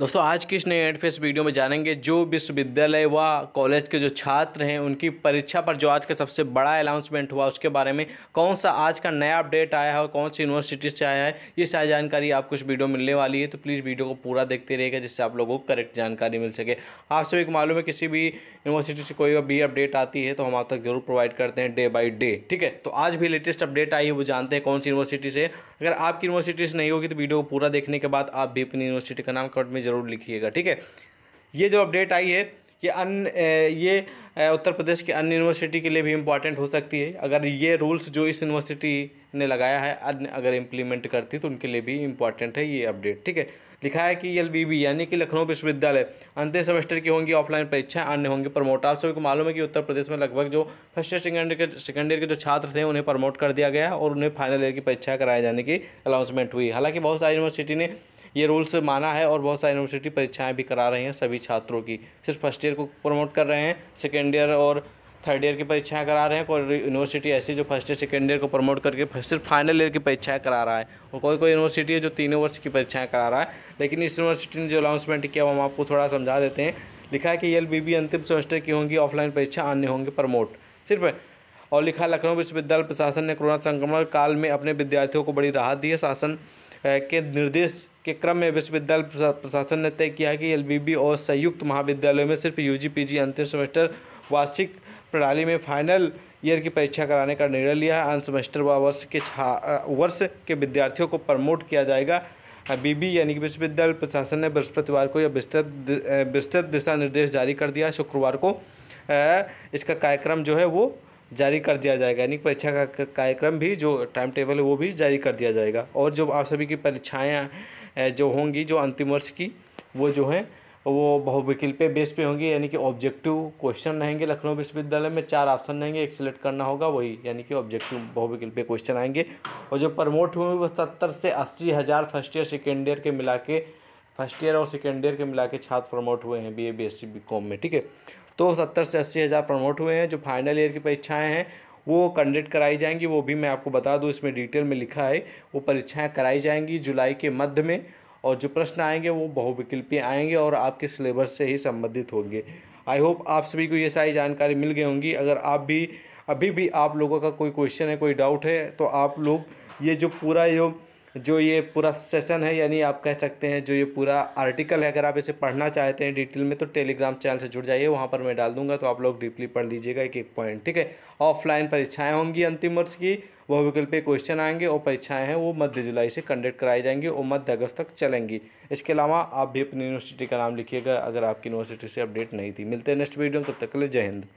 दोस्तों आज की इस नए एंड फेस वीडियो में जानेंगे जो विश्वविद्यालय व कॉलेज के जो छात्र हैं उनकी परीक्षा पर जो आज का सबसे बड़ा अनाउंसमेंट हुआ उसके बारे में कौन सा आज का नया अपडेट आया है और कौन सी यूनिवर्सिटी से आया है ये सारी जानकारी आपको इस वीडियो मिलने वाली है तो प्लीज़ वीडियो को पूरा देखते रहेगा जिससे आप लोगों को करेक्ट जानकारी मिल सके आप सभी को मालूम है किसी भी यूनिवर्सिटी से कोई भी अपडेट आती है तो हम आप तक जरूर प्रोवाइड करते हैं डे बाई डे ठीक है तो आज भी लेटेस्ट अपडेट आई है वो जानते हैं कौन सी यूनिवर्सिटी से अगर आपकी यूनिवर्सिटी से नहीं होगी तो वीडियो को पूरा देखने के बाद आप भी अपनी यूनिवर्सिटी का नाम कमेंट में ज़रूर लिखिएगा ठीक है ये जो अपडेट आई है ये अन ये उत्तर प्रदेश के अन्य यूनिवर्सिटी के लिए भी इम्पॉर्टेंट हो सकती है अगर ये रूल्स जो इस यूनिवर्सिटी ने लगाया है अन्य अगर इम्प्लीमेंट करती तो उनके लिए भी इम्पॉर्टेंट है ये अपडेट ठीक है लिखा है कि एल e यानी कि लखनऊ विश्वविद्यालय अंतिम सेमेस्टर की होंगी ऑफलाइन परीक्षाएं अन्य होंगी प्रमोट आप सभी को मालूम है कि उत्तर प्रदेश में लगभग जो फर्स्ट ईयर सेकेंड के सेकेंड ईयर के जो छात्र थे उन्हें प्रमोट कर दिया गया और उन्हें फाइनल ईयर की परीक्षा कराए जाने की अनाउंसमेंट हुई हालांकि बहुत सारी यूनिवर्सिटी ने ये रूल्स माना है और बहुत सारी यूनिवर्सिटी परीक्षाएं भी करा रही हैं सभी छात्रों की सिर्फ फर्स्ट ईयर को प्रमोट कर रहे हैं सेकेंड ईयर और थर्ड ईयर की परीक्षाएं करा रहे हैं कोई यूनिवर्सिटी ऐसी जो फर्स्ट ईयर सेकेंड ईयर को प्रमोट करके सिर्फ फाइनल ईयर की परीक्षाएं करा रहा है और कोई कोई यूनिवर्सिटी है जो तीनों वर्ष की परीक्षाएं करा रहा है लेकिन इस यूनिवर्सिटी ने जो अनाउंसमेंट किया वो हम आपको थोड़ा समझा देते हैं लिखा है कि एल अंतिम सेमेस्टर की होंगी ऑफलाइन परीक्षा अन्य होंगी प्रमोट सिर्फ और लिखा लखनऊ विश्वविद्यालय प्रशासन ने कोरोना संक्रमण काल में अपने विद्यार्थियों को बड़ी राहत दी है शासन के निर्देश के क्रम में विश्वविद्यालय प्रशासन ने तय किया कि एलबीबी और संयुक्त महाविद्यालयों में सिर्फ यूजी पीजी अंतिम सेमेस्टर वार्षिक प्रणाली में फाइनल ईयर की परीक्षा कराने का निर्णय लिया है अंत सेमेस्टर व वर्ष के छा वर्ष के विद्यार्थियों को प्रमोट किया जाएगा बीबी यानी कि विश्वविद्यालय प्रशासन ने बृहस्पतिवार को यह विस्तृत विस्तृत दिशा निर्देश जारी कर दिया शुक्रवार को इसका कार्यक्रम जो है वो जारी कर दिया जाएगा यानी परीक्षा का कार्यक्रम भी जो टाइम टेबल है वो भी जारी कर दिया जाएगा और जो आप सभी की परीक्षाएँ जो होंगी जो अंतिम वर्ष की वो जो हैं वो बहुविकल्पे बेस पे होंगी यानी कि ऑब्जेक्टिव क्वेश्चन रहेंगे लखनऊ विश्वविद्यालय में चार ऑप्शन रहेंगे एक सिलेक्ट करना होगा वही यानी कि ऑब्जेक्टिव बहुविकल्पे क्वेश्चन आएंगे और जो प्रमोट हुए वो सत्तर से अस्सी हज़ार फर्स्ट ईयर सेकेंड ईयर के मिला के फर्स्ट ईयर और सेकेंड ईयर के मिला के छात्र प्रमोट हुए हैं B A B S C B com में ठीक है तो सत्तर से अस्सी हज़ार प्रमोट हुए हैं जो फाइनल ईयर की परीक्षाएँ हैं वो कंडक्ट कराई जाएंगी वो भी मैं आपको बता दूँ इसमें डिटेल में लिखा है वो परीक्षाएँ कराई जाएंगी जुलाई के मध्य में और जो प्रश्न आएंगे वो बहुविकल्पी आएंगे और आपके सिलेबस से ही संबंधित होंगे आई होप आप सभी को ये सारी जानकारी मिल गई होंगी अगर आप भी अभी भी आप लोगों का कोई क्वेश्चन है कोई डाउट है तो आप लोग ये जो पूरा जो जो ये पूरा सेशन है यानी आप कह सकते हैं जो ये पूरा आर्टिकल है अगर आप इसे पढ़ना चाहते हैं डिटेल में तो टेलीग्राम चैनल से जुड़ जाइए वहाँ पर मैं डाल दूंगा तो आप लोग डीपली पढ़ लीजिएगा एक एक पॉइंट ठीक है ऑफलाइन परीक्षाएँ होंगी अंतिम वर्ष की बहुविकल्प पे क्वेश्चन आएंगे और परीक्षाएँ हैं वो मध्य जुलाई से कंडक्ट कराई जाएंगी और मध्य अगस्त तक चलेंगी इसके अलावा आप भी अपनी यूनिवर्सिटी का नाम लिखिएगा अगर आपकी यूनिवर्सिटी से अपडेट नहीं थी मिलते हैं नेक्स्ट वीडियो में तब तक के लिए जय हिंद